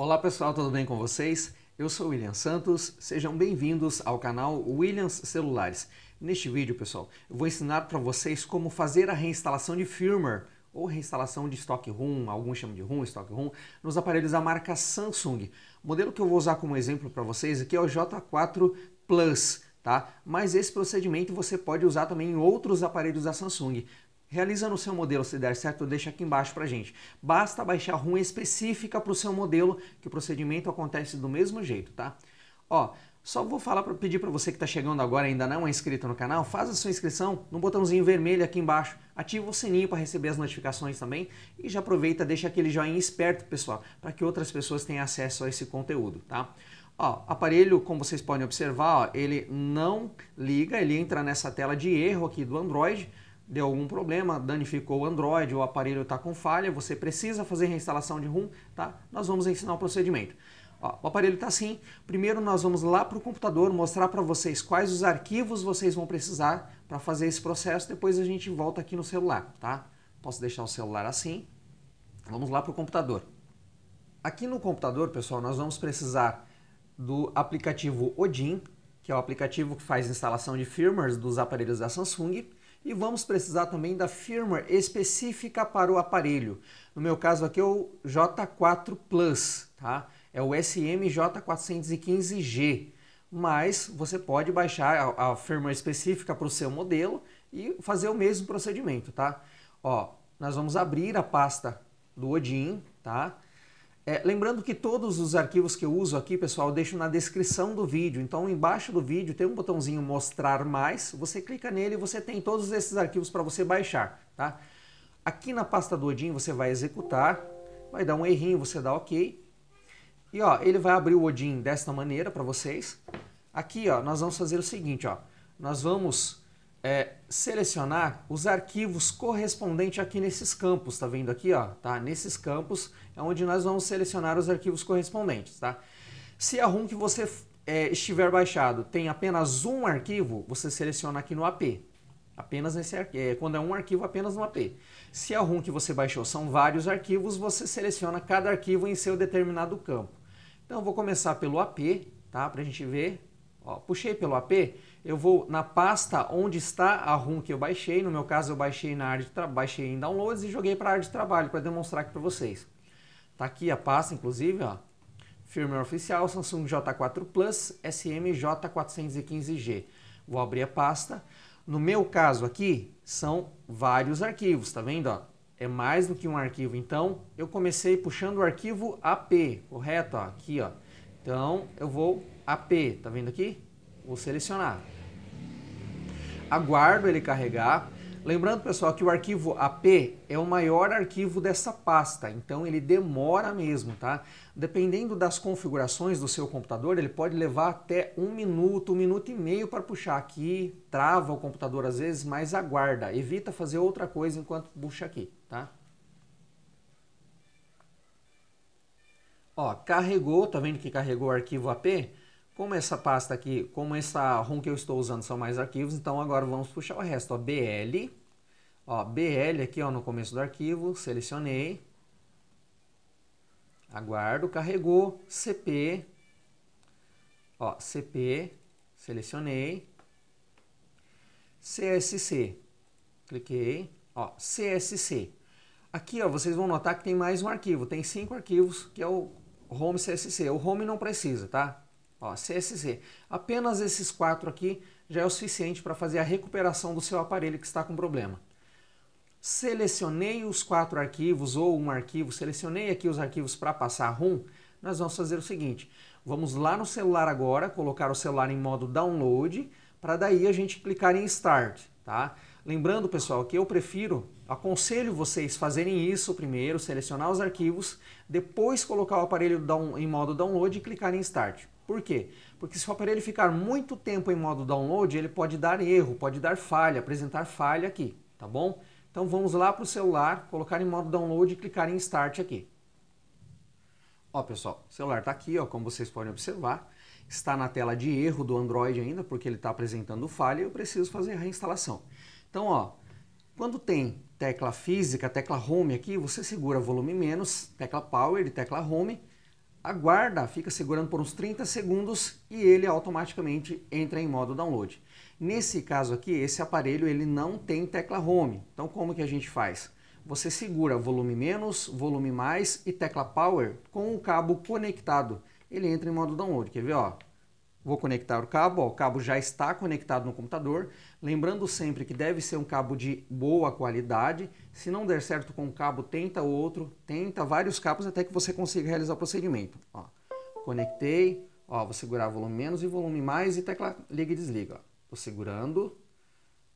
Olá pessoal, tudo bem com vocês? Eu sou William Santos, sejam bem-vindos ao canal Williams Celulares. Neste vídeo, pessoal, eu vou ensinar para vocês como fazer a reinstalação de firmware ou reinstalação de stock ROM, alguns chamam de ROM, stock ROM, nos aparelhos da marca Samsung. O modelo que eu vou usar como exemplo para vocês aqui é o J4 Plus. Tá? Mas esse procedimento você pode usar também em outros aparelhos da Samsung. Realizando o seu modelo, se der certo, deixa aqui embaixo para gente. Basta baixar uma específica para o seu modelo, que o procedimento acontece do mesmo jeito, tá? Ó, só vou falar para pedir para você que está chegando agora ainda não é inscrito no canal, faz a sua inscrição no botãozinho vermelho aqui embaixo, ativa o sininho para receber as notificações também e já aproveita, deixa aquele joinha esperto, pessoal, para que outras pessoas tenham acesso a esse conteúdo, tá? Ó, aparelho, como vocês podem observar, ó, ele não liga, ele entra nessa tela de erro aqui do Android, deu algum problema, danificou o Android, o aparelho está com falha, você precisa fazer reinstalação de ROM, tá? Nós vamos ensinar o procedimento. Ó, o aparelho está assim. Primeiro nós vamos lá para o computador mostrar para vocês quais os arquivos vocês vão precisar para fazer esse processo. Depois a gente volta aqui no celular, tá? Posso deixar o celular assim. Vamos lá para o computador. Aqui no computador, pessoal, nós vamos precisar do aplicativo Odin, que é o aplicativo que faz instalação de firmwares dos aparelhos da Samsung e vamos precisar também da firmware específica para o aparelho. No meu caso aqui é o J4 Plus, tá? É o SMJ415G, mas você pode baixar a, a firmware específica para o seu modelo e fazer o mesmo procedimento, tá? Ó, nós vamos abrir a pasta do Odin, tá? É, lembrando que todos os arquivos que eu uso aqui, pessoal, eu deixo na descrição do vídeo. Então, embaixo do vídeo tem um botãozinho mostrar mais. Você clica nele e você tem todos esses arquivos para você baixar, tá? Aqui na pasta do Odin você vai executar, vai dar um errinho, você dá OK. E ó, ele vai abrir o Odin desta maneira para vocês. Aqui, ó, nós vamos fazer o seguinte, ó. Nós vamos é, selecionar os arquivos correspondentes aqui nesses campos, tá vendo aqui, ó, tá? Nesses campos é onde nós vamos selecionar os arquivos correspondentes, tá? Se a ROM que você é, estiver baixado tem apenas um arquivo, você seleciona aqui no AP. Apenas nesse é, quando é um arquivo, apenas no AP. Se a ROM que você baixou são vários arquivos, você seleciona cada arquivo em seu determinado campo. Então, eu vou começar pelo AP, tá? Pra gente ver Ó, puxei pelo AP, eu vou na pasta onde está a ROM que eu baixei, no meu caso eu baixei, na área de baixei em Downloads e joguei para a área de trabalho para demonstrar aqui para vocês. Tá aqui a pasta, inclusive, ó, firmware oficial Samsung J4 Plus SMJ415G. Vou abrir a pasta. No meu caso aqui, são vários arquivos, tá vendo? Ó? É mais do que um arquivo. Então, eu comecei puxando o arquivo AP, correto? Ó, aqui, ó. Então, eu vou AP, tá vendo aqui? Vou selecionar. Aguardo ele carregar. Lembrando, pessoal, que o arquivo AP é o maior arquivo dessa pasta, então ele demora mesmo, tá? Dependendo das configurações do seu computador, ele pode levar até um minuto, um minuto e meio para puxar aqui, trava o computador às vezes, mas aguarda, evita fazer outra coisa enquanto puxa aqui, tá? Ó, carregou, tá vendo que carregou o arquivo AP? Como essa pasta aqui, como essa ROM que eu estou usando são mais arquivos, então agora vamos puxar o resto. Ó, BL, ó, BL aqui ó, no começo do arquivo, selecionei, aguardo, carregou, CP, ó, CP, selecionei, CSC, cliquei, ó, CSC. Aqui ó, vocês vão notar que tem mais um arquivo, tem cinco arquivos, que é o home CSC. O home não precisa, tá? Ó, CSZ. Apenas esses quatro aqui já é o suficiente para fazer a recuperação do seu aparelho que está com problema. Selecionei os quatro arquivos ou um arquivo, selecionei aqui os arquivos para passar RUM, nós vamos fazer o seguinte, vamos lá no celular agora, colocar o celular em modo download, para daí a gente clicar em Start, tá? Lembrando, pessoal, que eu prefiro, aconselho vocês fazerem isso primeiro, selecionar os arquivos, depois colocar o aparelho em modo download e clicar em Start. Por quê? Porque se o aparelho ficar muito tempo em modo download, ele pode dar erro, pode dar falha, apresentar falha aqui, tá bom? Então vamos lá para o celular, colocar em modo download e clicar em Start aqui. Ó pessoal, o celular está aqui, ó, como vocês podem observar, está na tela de erro do Android ainda, porque ele está apresentando falha e eu preciso fazer a reinstalação. Então, ó, quando tem tecla física, tecla Home aqui, você segura volume menos, tecla Power e tecla Home, aguarda, fica segurando por uns 30 segundos e ele automaticamente entra em modo download. Nesse caso aqui, esse aparelho ele não tem tecla home. Então como que a gente faz? Você segura volume menos, volume mais e tecla power com o cabo conectado. Ele entra em modo download. Quer ver? Ó? Vou conectar o cabo, ó, o cabo já está conectado no computador. Lembrando sempre que deve ser um cabo de boa qualidade. Se não der certo com um cabo, tenta outro, tenta vários cabos até que você consiga realizar o procedimento. Ó, conectei, ó, vou segurar volume menos e volume mais e tecla liga e desliga. Estou segurando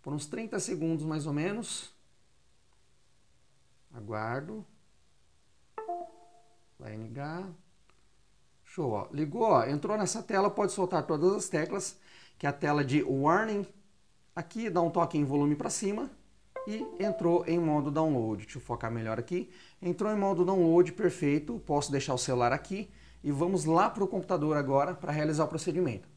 por uns 30 segundos mais ou menos. Aguardo. Vai ligar. Show, ó. Ligou, ó. entrou nessa tela, pode soltar todas as teclas, que é a tela de Warning. Aqui dá um toque em volume para cima e entrou em modo download. Deixa eu focar melhor aqui. Entrou em modo download, perfeito. Posso deixar o celular aqui e vamos lá para o computador agora para realizar o procedimento.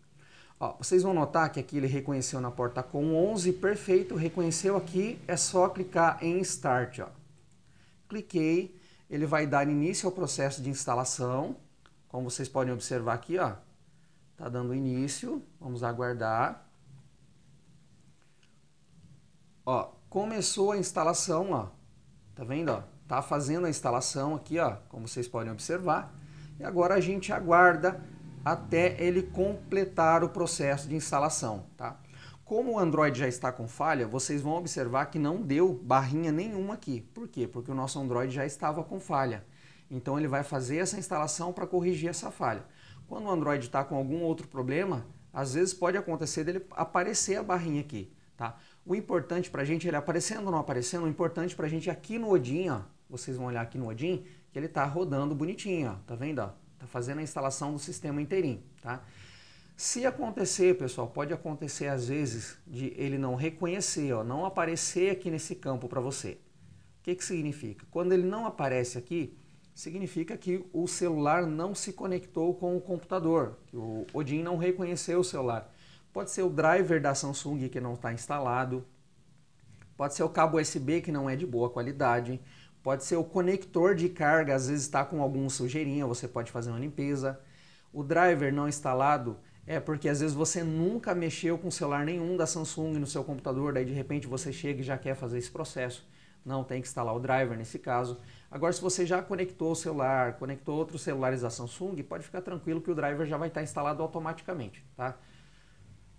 Ó, vocês vão notar que aqui ele reconheceu na porta com 11, perfeito, reconheceu aqui, é só clicar em Start. Ó. Cliquei, ele vai dar início ao processo de instalação. Como então, vocês podem observar aqui, ó, tá dando início. Vamos aguardar. Ó, começou a instalação, ó. Tá vendo, ó? Tá fazendo a instalação aqui, ó, como vocês podem observar. E agora a gente aguarda até ele completar o processo de instalação, tá? Como o Android já está com falha, vocês vão observar que não deu barrinha nenhuma aqui. Por quê? Porque o nosso Android já estava com falha. Então ele vai fazer essa instalação para corrigir essa falha. Quando o Android está com algum outro problema, às vezes pode acontecer dele aparecer a barrinha aqui. Tá? O importante para a gente, é ele aparecendo ou não aparecendo, o importante para a gente é aqui no Odin, ó, vocês vão olhar aqui no Odin, que ele está rodando bonitinho, ó, tá vendo? Está fazendo a instalação do sistema inteirinho. Tá? Se acontecer, pessoal, pode acontecer às vezes de ele não reconhecer, ó, não aparecer aqui nesse campo para você. O que, que significa? Quando ele não aparece aqui, significa que o celular não se conectou com o computador, que o Odin não reconheceu o celular. Pode ser o driver da Samsung que não está instalado, pode ser o cabo USB que não é de boa qualidade, pode ser o conector de carga, às vezes está com algum sujeirinha, você pode fazer uma limpeza. O driver não instalado é porque às vezes você nunca mexeu com celular nenhum da Samsung no seu computador, daí de repente você chega e já quer fazer esse processo não tem que instalar o driver nesse caso. Agora, se você já conectou o celular, conectou outros celulares da Samsung, pode ficar tranquilo que o driver já vai estar instalado automaticamente, tá?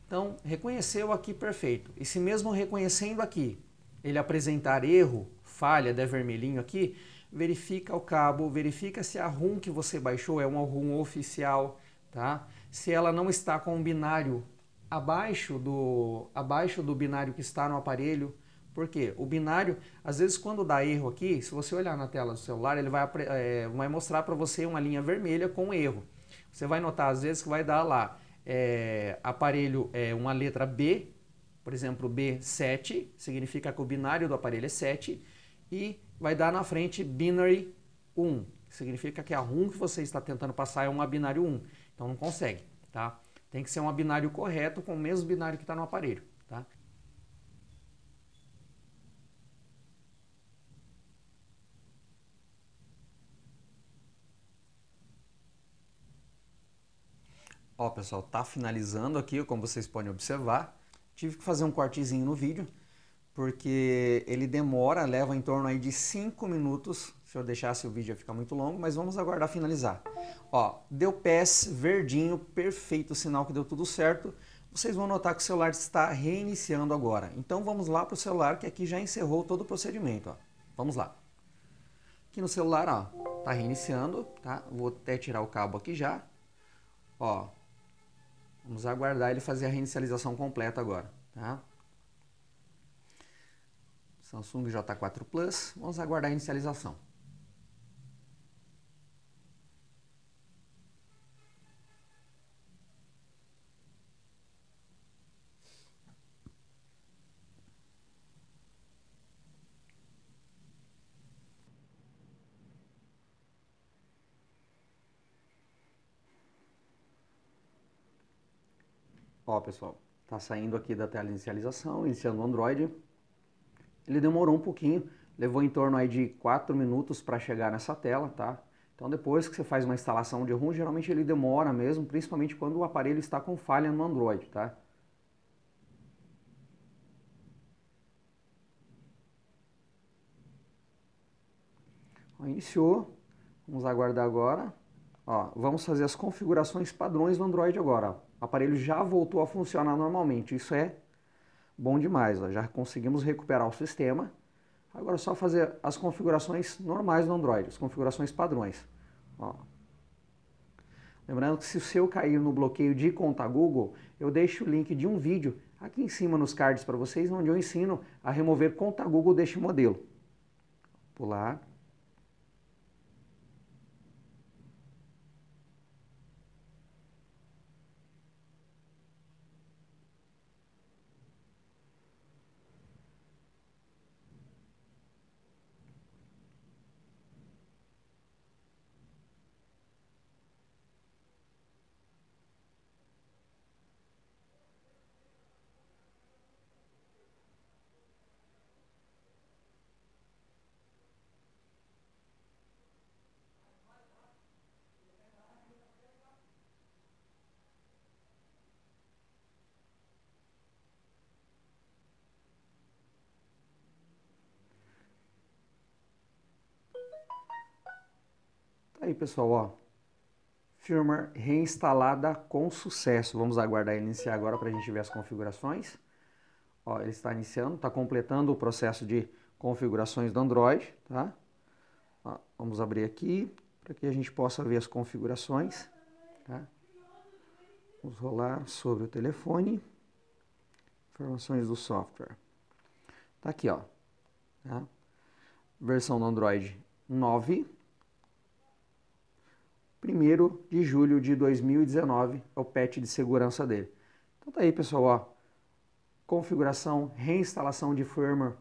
Então, reconheceu aqui, perfeito. E se mesmo reconhecendo aqui, ele apresentar erro, falha, der vermelhinho aqui, verifica o cabo, verifica se a ROM que você baixou é uma ROM oficial, tá? Se ela não está com o binário abaixo do, abaixo do binário que está no aparelho, porque o binário, às vezes quando dá erro aqui, se você olhar na tela do celular, ele vai, é, vai mostrar para você uma linha vermelha com erro. Você vai notar às vezes que vai dar lá é, aparelho, é, uma letra B, por exemplo, B7, significa que o binário do aparelho é 7, e vai dar na frente binary 1, significa que a RUM que você está tentando passar é uma binário 1, então não consegue, tá? Tem que ser um binário correto com o mesmo binário que está no aparelho. Ó, pessoal, tá finalizando aqui, como vocês podem observar. Tive que fazer um cortezinho no vídeo, porque ele demora, leva em torno aí de 5 minutos. Se eu deixasse o vídeo ia ficar muito longo, mas vamos aguardar finalizar. Ó, deu pés verdinho, perfeito sinal que deu tudo certo. Vocês vão notar que o celular está reiniciando agora. Então vamos lá para o celular, que aqui já encerrou todo o procedimento. Ó. Vamos lá. Aqui no celular, ó, tá reiniciando, tá? Vou até tirar o cabo aqui já. Ó, Vamos aguardar ele fazer a reinicialização completa agora, tá? Samsung J4 Plus, vamos aguardar a inicialização. Ó, pessoal, tá saindo aqui da tela de inicialização, iniciando o Android. Ele demorou um pouquinho, levou em torno aí de 4 minutos para chegar nessa tela, tá? Então depois que você faz uma instalação de ROM, geralmente ele demora mesmo, principalmente quando o aparelho está com falha no Android, tá? Ó, iniciou, vamos aguardar agora. Ó, vamos fazer as configurações padrões do Android agora o aparelho já voltou a funcionar normalmente. Isso é bom demais, ó. já conseguimos recuperar o sistema. Agora é só fazer as configurações normais do Android, as configurações padrões. Ó. Lembrando que se o seu cair no bloqueio de conta Google, eu deixo o link de um vídeo aqui em cima nos cards para vocês, onde eu ensino a remover conta Google deste modelo. Pular. Aí, pessoal, ó. Firmware reinstalada com sucesso. Vamos aguardar iniciar agora para a gente ver as configurações. Ó, ele está iniciando, está completando o processo de configurações do Android, tá? Ó, vamos abrir aqui para que a gente possa ver as configurações, tá? Vamos rolar sobre o telefone. Informações do software. Tá aqui, ó. Tá? Versão do Android 9. 1 de julho de 2019 é o patch de segurança dele. Então tá aí, pessoal, ó. Configuração, reinstalação de firmware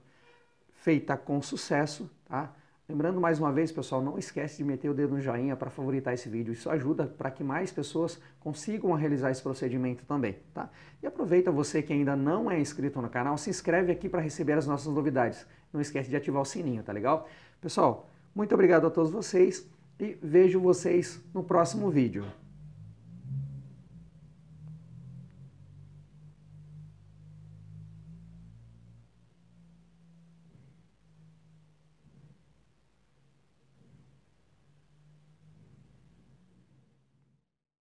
feita com sucesso, tá? Lembrando mais uma vez, pessoal, não esquece de meter o dedo no joinha para favoritar esse vídeo. Isso ajuda para que mais pessoas consigam realizar esse procedimento também, tá? E aproveita você que ainda não é inscrito no canal, se inscreve aqui para receber as nossas novidades. Não esquece de ativar o sininho, tá legal? Pessoal, muito obrigado a todos vocês e vejo vocês no próximo vídeo.